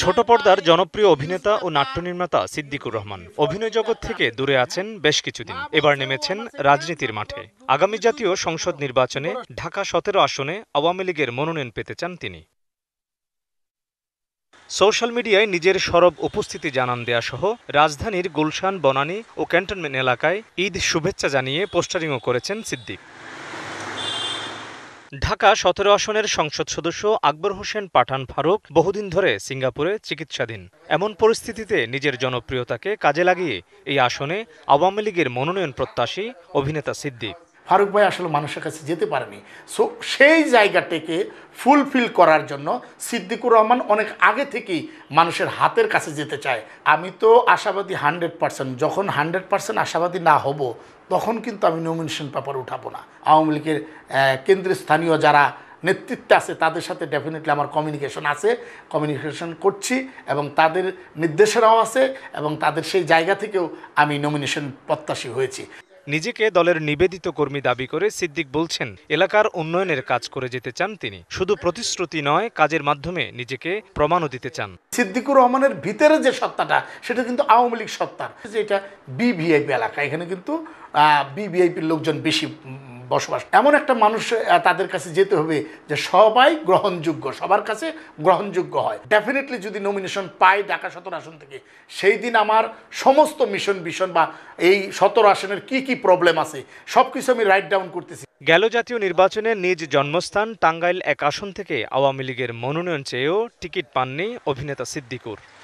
ছোট পর্দার জনপ্রিয় অভিনেতা ও নাট্য নির্মাতা সিদ্দিকুর রহমান অভিনয় জগৎ থেকে দূরে আছেন বেশ কিছুদিন এবার নেমেছেন রাজনীতির মাঠে আগামী জাতীয় সংসদ নির্বাচনে ঢাকা সতেরো আসনে আওয়ামী লীগের মনোনয়ন পেতে চান তিনি সোশ্যাল মিডিয়ায় নিজের সরব উপস্থিতি জানান দেয়া সহ রাজধানীর গুলশান বনানী ও ক্যান্টনমেন্ট এলাকায় ঈদ শুভেচ্ছা জানিয়ে পোস্টারিংও করেছেন সিদ্দিক ঢাকা সতেরো আসনের সংসদ সদস্য আকবর হোসেন পাঠান ফারুক বহুদিন ধরে সিঙ্গাপুরে চিকিৎসাধীন এমন পরিস্থিতিতে নিজের জনপ্রিয়তাকে কাজে লাগিয়ে এই আসনে আওয়ামী লীগের মনোনয়ন প্রত্যাশী অভিনেতা সিদ্দিক ফারুক ভাই আসলে মানুষের কাছে যেতে পারেনি সো সেই জায়গাটাকে ফুলফিল করার জন্য সিদ্দিকুর রহমান অনেক আগে থেকেই মানুষের হাতের কাছে যেতে চায় আমি তো আশাবাদী হান্ড্রেড পার্সেন্ট যখন হান্ড্রেড পার্সেন্ট আশাবাদী না হব তখন কিন্তু আমি নমিনেশন পেপার উঠাবো না আওয়ামী লীগের কেন্দ্রীয় স্থানীয় যারা নেতৃত্বে আছে তাদের সাথে ডেফিনেটলি আমার কমিউনিকেশন আছে কমিউনিকেশন করছি এবং তাদের নির্দেশনাও আছে এবং তাদের সেই জায়গা থেকেও আমি নমিনেশন প্রত্যাশী হয়েছি নিজেকে দলের নিবেদিত কর্মী দাবি করে সিদ্দিক বলছেন এলাকার উন্নয়নের কাজ করে যেতে চান তিনি শুধু প্রতিশ্রুতি নয় কাজের মাধ্যমে নিজেকে প্রমাণও দিতে চান সিদ্দিকুর রহমানের ভিতরে যে সত্তাটা সেটা কিন্তু আওয়ামী লীগ সত্তা যেটা বিভিআইপি এলাকা এখানে কিন্তু বিভিআইপির লোকজন বেশি বসবাস এমন একটা মানুষ তাদের কাছে যেতে হবে যে সবাই গ্রহণযোগ্য সবার কাছে গ্রহণযোগ্য হয় ডেফিনেটলি যদি নমিনেশন পাই ঢাকা সতেরো আসন থেকে সেই দিন আমার সমস্ত মিশন ভিশন বা এই সতেরো আসনের কি কি প্রবলেম আছে সব কিছু আমি রাইট ডাউন করতেছি গেল জাতীয় নির্বাচনে নিজ জন্মস্থান টাঙ্গাইল এক আসন থেকে আওয়ামী লীগের মনোনয়ন চেয়েও টিকিট পাননি অভিনেতা সিদ্দিকুর